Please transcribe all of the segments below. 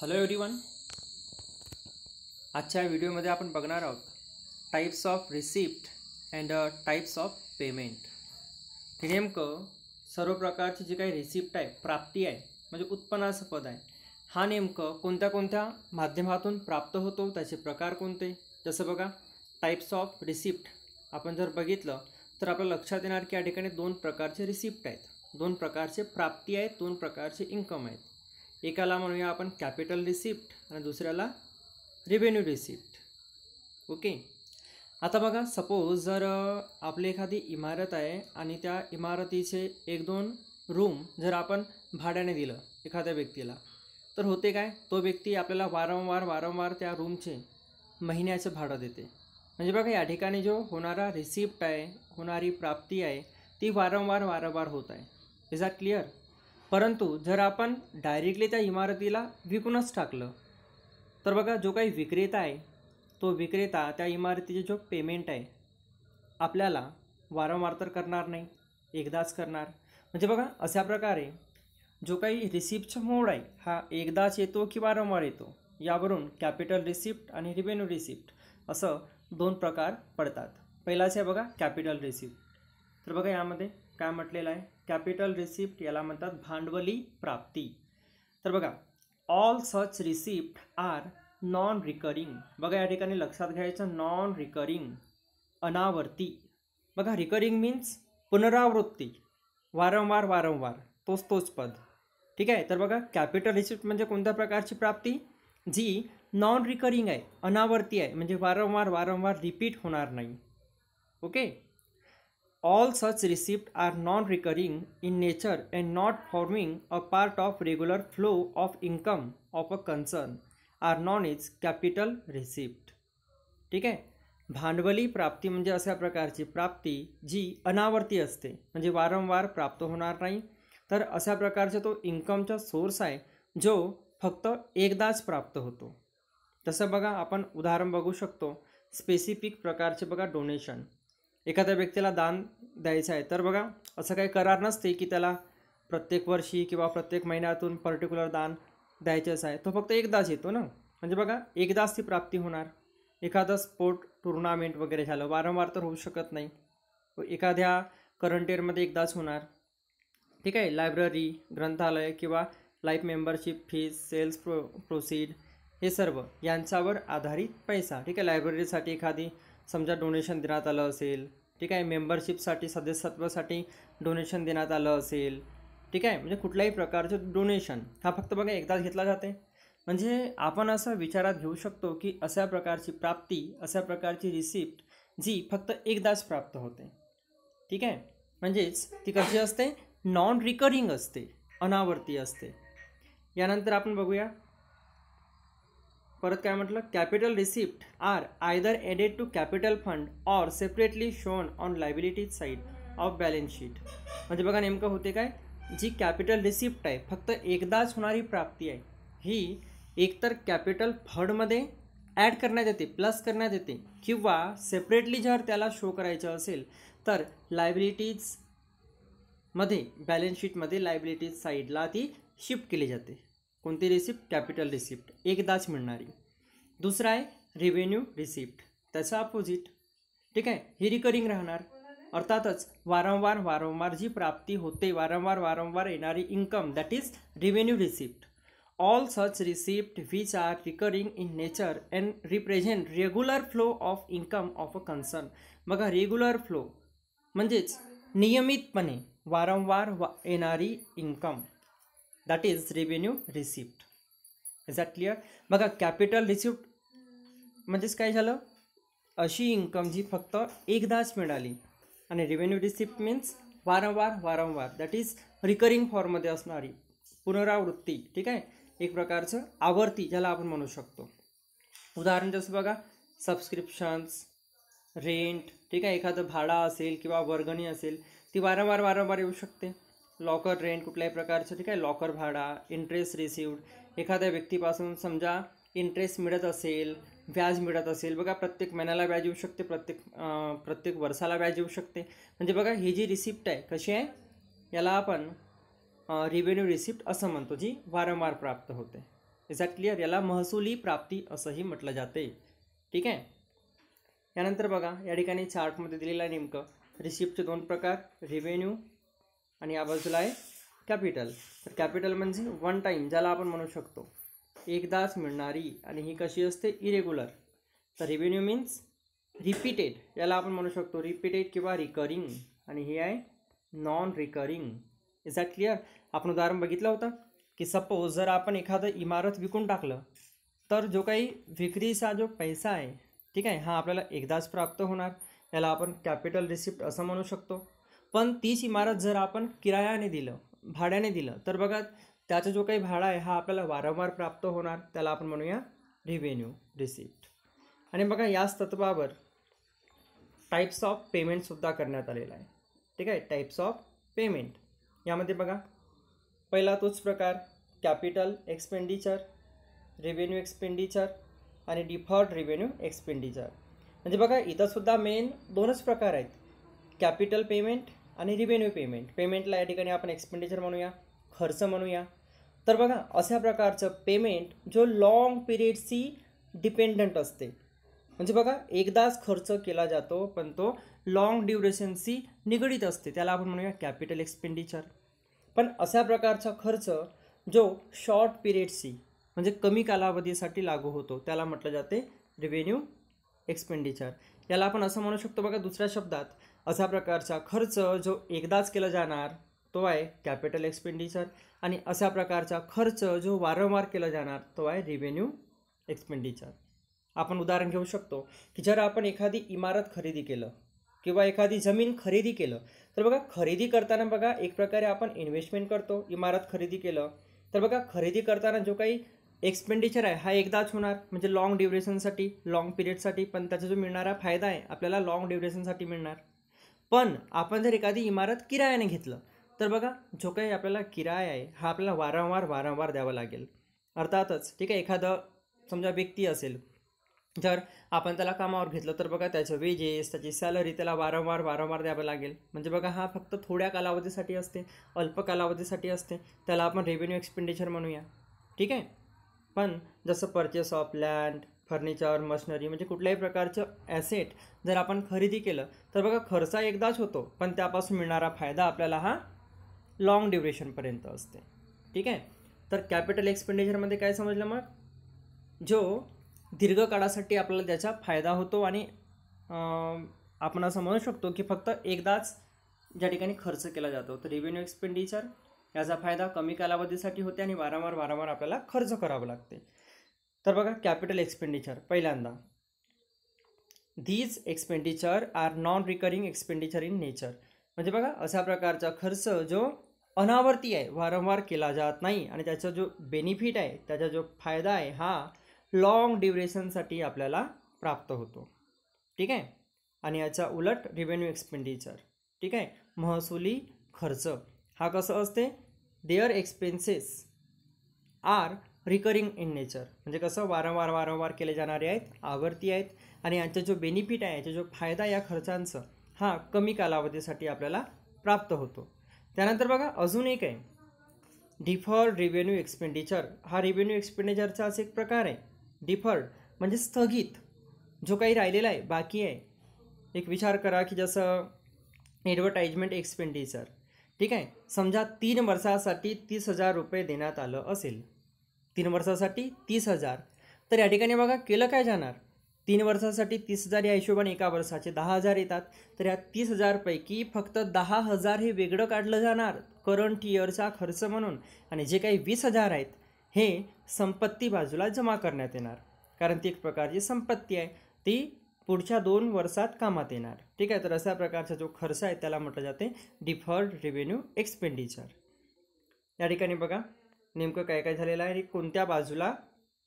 Hello everyone आजच्या व्हिडिओमध्ये आपण बघणार आहोत types of receipt and types of payment हे नेमकं सर्व प्रकारची जी काही रिसिप्ट आहे प्राप्ती आहे म्हणजे उत्पन्नाचं पद आहे हा नेमकं कोणत्या कोणत्या माध्यमातून प्राप्त होतो त्याचे प्रकार कोणते जसं बघा टाईप्स ऑफ रिसिप्ट आपण जर बघितलं तर आपल्या लक्षात येणार की या ठिकाणी दोन प्रकारचे रिसिप्ट आहेत दोन प्रकारचे प्राप्ती आहेत दोन प्रकारचे इन्कम आहेत एकाला म्हणूया आपण कॅपिटल रिसिप्ट आणि दुसऱ्याला रेव्हेन्यू रिसिप्ट ओके आता बघा सपोज जर आपली एखादी इमारत आहे आणि त्या इमारतीचे एक दोन रूम जर आपण भाड्याने दिलं एखाद्या व्यक्तीला तर होते काय तो व्यक्ती आपल्याला वारंवार वारंवार त्या रूमचे महिन्याचं भाडं देते म्हणजे बघा या ठिकाणी जो होणारा रिसिप्ट आहे होणारी प्राप्ती आहे ती वारंवार वारंवार होत आहे इज आर क्लिअर परंतु जर आपण डायरेक्टली त्या इमारतीला विकूनच टाकलं तर बघा जो काही विक्रेता आहे तो विक्रेता त्या इमारतीचे जो पेमेंट आहे आपल्याला वारंवार तर करणार नाही एकदाच करणार म्हणजे बघा अशा प्रकारे जो काही रिसिप्टचा मोड आहे हा एकदाच येतो की वारंवार येतो यावरून कॅपिटल रिसिप्ट आणि रिव्हेन्यू रिसिप्ट असं दोन प्रकार पडतात पहिलाच आहे बघा कॅपिटल रिसिप्ट तर बघा यामध्ये काय म्हटलेलं आहे कॅपिटल रिसिप्ट याला म्हणतात भांडवली प्राप्ती तर बघा all such receipt are non recurring बघा या ठिकाणी लक्षात घ्यायचं नॉन रिकरिंग अनावर्ती बघा रिकरिंग मीन्स पुनरावृत्ती वारंवार वारंवार तोच तोच पद ठीक आहे तर बघा कॅपिटल रिसिप्ट म्हणजे कोणत्या प्रकारची प्राप्ती जी नॉन रिकरिंग आहे अनावर्ती आहे म्हणजे वारंवार वारंवार रिपीट होणार नाही okay All such receipts are non-recurring in nature and not forming a part of regular flow of income of a concern are known as capital receipt. ठीक आहे भांडवली प्राप्ती म्हणजे अशा प्रकारची प्राप्ती जी अनावर्ती असते म्हणजे वारंवार प्राप्त होणार नाही तर अशा प्रकारचा तो इन्कमचा सोर्स आहे जो फक्त एकदाच प्राप्त होतो तसं बघा आपण उदाहरण बघू शकतो स्पेसिफिक प्रकारचे बघा डोनेशन एखाद्या व्यक्तीला दान द्यायचं आहे तर बघा असं काही करार नसते की त्याला प्रत्येक वर्षी किंवा प्रत्येक महिन्यातून पर्टिक्युलर दान द्यायचंच आहे तो फक्त एकदाच येतो ना म्हणजे बघा एकदाच ती प्राप्ती होणार एखादा स्पोर्ट टुर्नामेंट वगैरे झालं वारंवार तर होऊ शकत नाही एखाद्या करंट इयरमध्ये एकदाच होणार ठीक आहे लायब्ररी ग्रंथालय किंवा life membership fees sales pro proceed हे सर्व यांच्यावर आधारित पैसा ठीक आहे लायब्ररीसाठी एखादी समजा डोनेशन देण्यात आलं असेल ठीक आहे मेंबरशिपसाठी सदस्यत्वासाठी डोनेशन देण्यात आलं असेल ठीक आहे म्हणजे कुठल्याही प्रकारचं डोनेशन हा फक्त बघा एकदाच घेतला जाते म्हणजे आपण असं विचारात घेऊ शकतो की अशा प्रकारची प्राप्ती अशा प्रकारची रिसिप्ट जी फक्त एकदाच प्राप्त होते ठीक आहे म्हणजेच ती कशी असते नॉन रिकरिंग असते अनावर्ती असते यानंतर आपण बघूया परत काय म्हटलं capital receipt are either added to capital fund or separately shown on liabilities side of balance sheet म्हणजे बघा नेमकं होते काय जी कॅपिटल रिसिप्ट आहे फक्त एकदाच होणारी प्राप्ती आहे ही एकतर कॅपिटल फंडमध्ये ॲड करण्यात येते प्लस करण्यात येते किंवा सेपरेटली जर त्याला शो करायचं असेल तर लायबिलिटीजमध्ये बॅलन्स शीटमध्ये लायबिलिटीज साईडला ती शिफ्ट केली जाते कोणती रिसिप्ट कॅपिटल रिसिप्ट एकदाच मिळणारी दुसरा आहे रेव्हेन्यू रिसिप्ट त्याचं अपोजिट ठीक आहे ही रिकरिंग राहणार अर्थातच वारंवार वारंवार जी प्राप्ती होते वारंवार वारंवार येणारी income that is revenue receipt all such receipt which are recurring in nature and represent regular flow of income of a concern बघा रेग्युलर फ्लो म्हणजेच नियमितपणे वारंवार वा येणारी income that is revenue receipt is that clear बघा capital receipt म्हणजेच काय झालं अशी इन्कम जी फक्त एकदाच मिळाली आणि रेव्हेन्यू रिसिप्ट मीन्स वारंवार वारंवार दॅट इज रिकरिंग फॉर्ममध्ये असणारी पुनरावृत्ती ठीक आहे एक प्रकारचं आवर्ती ज्याला आपण म्हणू शकतो उदाहरण जसं बघा सबस्क्रिप्शन्स रेंट ठीक आहे एखादं भाडा असेल किंवा वर्गणी असेल ती वारंवार वारंवार येऊ शकते लॉकर रेंट कुठल्याही प्रकारचं ठीक आहे लॉकर भाडा इंटरेस्ट रिसिव्ड एखाद्या व्यक्तीपासून समजा इंटरेस्ट मिळत असेल व्याज मिळत असेल बघा प्रत्येक महिन्याला व्याज येऊ शकते प्रत्येक प्रत्येक वर्षाला व्याज येऊ शकते म्हणजे बघा ही जी रिसिप्ट आहे कशी आहे याला आपण रिव्हेन्यू रिसिप्ट असं म्हणतो जी वारंवार प्राप्त होते एक्झॅक्ट क्लिअर याला महसुली प्राप्ती असंही म्हटलं जाते ठीक आहे यानंतर बघा या ठिकाणी चार्टमध्ये दिलेलं आहे नेमकं रिसिप्टचे दोन प्रकार रिव्हेन्यू आणि या बाजूला आहे कॅपिटल तर कॅपिटल म्हणजे वन टाईम ज्याला आपण म्हणू शकतो एकदाच मिळणारी आणि ही कशी असते इरेग्युलर तर रेव्हेन्यू मीन्स रिपीटेड याला आपण म्हणू शकतो रिपीटेड किंवा रिकरिंग आणि हे आहे non recurring is that clear आपण उदाहरण बघितलं होतं की सपोज जर आपण एखादं इमारत विकून टाकलं तर जो काही विक्रीचा जो पैसा आहे ठीक आहे हा आपल्याला एकदाच प्राप्त होणार याला आपण कॅपिटल रिसिप्ट असं म्हणू शकतो पण तीच इमारत जर आपण किरायाने दिलं भाड्याने दिलं तर बघा त्याचा जो काही भाडा आहे हा आपल्याला वारंवार प्राप्त होणार त्याला आपण म्हणूया रिव्हेन्यू रिसिप्ट आणि बघा याच तत्वावर टाईप्स ऑफ पेमेंटसुद्धा करण्यात आलेला आहे ठीक आहे टाईप्स ऑफ पेमेंट यामध्ये बघा पहिला तोच प्रकार कॅपिटल एक्सपेंडिचर रेव्हेन्यू एक्सपेंडिचर आणि डिफॉल्ट रेव्हेन्यू एक्सपेंडिचर म्हणजे बघा इथंसुद्धा मेन दोनच प्रकार आहेत कॅपिटल पेमेंट आणि रिव्हेन्यू पेमेंट पेमेंटला या ठिकाणी आपण एक्सपेंडिचर म्हणूया खर्च म्हणूया तर बघा अशा प्रकारचं पेमेंट जो लाँग सी डिपेंडंट असते म्हणजे बघा एकदाच खर्च केला जातो पण तो लाँग ड्युरेशनशी निगडीत असते त्याला आपण म्हणूया कॅपिटल एक्सपेंडिचर पण अशा प्रकारचा खर्च जो शॉर्ट पिरियडशी म्हणजे कमी कालावधीसाठी लागू होतो त्याला म्हटलं जाते रिव्हेन्यू एक्सपेंडिचर याला आपण असं म्हणू शकतो बघा दुसऱ्या शब्दात अशा प्रकारचा खर्च जो एकदाच केला जाणार तो आहे कॅपिटल एक्सपेंडिचर आणि अशा प्रकारचा खर्च जो वारंवार केला जाणार तो आहे रिव्हेन्यू एक्सपेंडिचर आपण उदाहरण घेऊ शकतो की जर आपण एखादी इमारत खरेदी केलं किंवा एखादी जमीन खरेदी केलं तर बघा खरेदी करताना बघा एक प्रकारे आपण इन्व्हेस्टमेंट करतो इमारत खरेदी केलं तर बघा खरेदी करताना जो काही एक्सपेंडिचर आहे हा एकदाच होणार म्हणजे लाँग ड्युरेशनसाठी लाँग पिरियडसाठी पण त्याचा जो मिळणारा फायदा आहे आपल्याला लाँग ड्युरेशनसाठी मिळणार पण आपण जर एखादी इमारत किरायाने घेतलं तर बघा जो काही आपल्याला किराया आहे हा आपल्याला वारंवार वारंवार द्यावा लागेल अर्थातच ठीक आहे एखादं समजा व्यक्ती असेल जर आपण त्याला कामावर घेतलं तर बघा त्याचं वेजेस त्याची सॅलरी त्याला वारंवार वारंवार द्यावं लागेल म्हणजे बघा हा फक्त थोड्या कालावधीसाठी असते अल्प कालावधीसाठी असते त्याला आपण रेव्हेन्यू एक्सपेंडिचर म्हणूया ठीक आहे पण जसं purchase of land furniture machinery म्हणजे कुठल्याही प्रकारचं ॲसेट जर आपण खरेदी केलं तर बघा खर्च एकदाच होतो पण त्यापासून मिळणारा फायदा आपल्याला हा लाँग ड्युरेशनपर्यंत असते ठीक आहे तर कॅपिटल एक्सपेंडिचरमध्ये काय समजलं मग जो दीर्घकाळासाठी आपल्याला त्याचा फायदा होतो आणि आपण असं म्हणू शकतो की फक्त एकदाच ज्या ठिकाणी खर्च केला जातो तर रेव्हेन्यू एक्सपेंडिचर याचा फायदा कमी कालावधीसाठी होते आणि वारंवार वारंवार आपल्याला खर्च करावा लागते तर बघा कॅपिटल एक्सपेंडिचर पहिल्यांदा these expenditure are non recurring expenditure in nature म्हणजे बघा अशा प्रकारचा खर्च जो अनावर्ती आहे वारंवार केला जात नाही आणि त्याचा जो बेनिफिट आहे त्याचा जो फायदा आहे हा लाँग ड्युरेशनसाठी आपल्याला प्राप्त होतो ठीक आहे आणि याचा उलट रेव्हेन्यू एक्सपेंडिचर ठीक आहे महसुली खर्च हा कसं असते their expenses are recurring in nature म्हणजे कसं वारंवार वारंवार केले जाणारे आहेत आवर्ती आहेत आणि यांचा जो बेनिफिट आहे याचा जो फायदा या खर्चांचा हा कमी कालावधीसाठी आपल्याला प्राप्त होतो त्यानंतर बघा अजून एक आहे डिफर रेव्हेन्यू एक्सपेंडिचर हा रेव्हेन्यू असं एक प्रकार आहे डिफर्ड म्हणजे स्थगित जो काही राहिलेला आहे बाकी आहे एक विचार करा की जसं ॲडव्हर्टाईजमेंट एक्सपेंडिचर ठीक आहे समजा तीन वर्षासाठी तीस हजार रुपये देण्यात आलं असेल तीन वर्षासाठी तीस हजार तर या ठिकाणी बघा केलं काय जाणार तीन वर्षासाठी तीस हजार या हिशोबाने एका वर्षाचे दहा हजार येतात तर या तीस हजारपैकी फक्त दहा हजार हे वेगळं काढलं जाणार करंट इयरचा खर्च म्हणून आणि जे काही वीस हजार आहेत हे संपत्ती बाजूला जमा करण्यात येणार कारण ती एक प्रकारची संपत्ती आहे ती पुढच्या दोन वर्षात कामात येणार ठीक आहे तर अशा प्रकारचा जो खर्च आहे त्याला म्हटलं जाते डिफर्ड रेव्हेन्यू एक्सपेंडिचर या ठिकाणी बघा नेमकं काय काय झालेलं आहे आणि कोणत्या बाजूला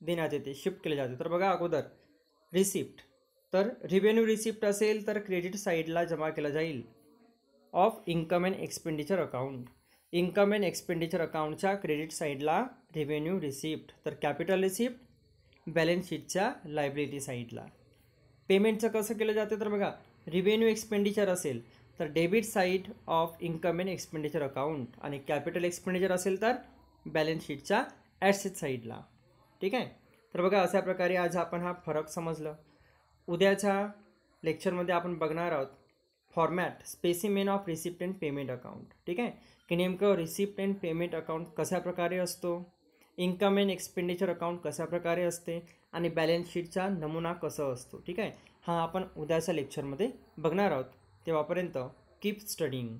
देण्यात येते शिफ्ट केले जाते तर बघा अगोदर रिसिप्ट तर रिव्हेन्यू रिसिप्ट असेल तर क्रेडिट साईडला जमा केला जाईल of income and expenditure account income and expenditure अकाउंटच्या क्रेडिट साईडला रेव्हेन्यू रिसिप्ट तर कॅपिटल रिसिप्ट बॅलन्स शीटच्या लायबिलिटी साईडला पेमेंटचं कसं केलं जाते तर बघा रिव्हेन्यू एक्सपेंडिचर असेल तर debit side of income and expenditure account आणि कॅपिटल एक्सपेंडिचर असेल तर बॅलन्स शीटच्या ॲसेट साईडला ठीक आहे तर बघा अशा प्रकारे आज आपण हा फरक समजलं उद्याच्या लेक्चरमध्ये आपण बघणार आहोत format specimen of receipt and payment account ठीक आहे की नेमकं रिसिप्ट अँड पेमेंट अकाउंट कशाप्रकारे असतो इन्कम अँड एक्सपेंडिचर अकाउंट कशाप्रकारे असते आणि बॅलन्स शीटचा नमुना कसा असतो ठीक आहे हा आपण उद्याच्या लेक्चरमध्ये बघणार आहोत तेव्हापर्यंत कीप स्टडिंग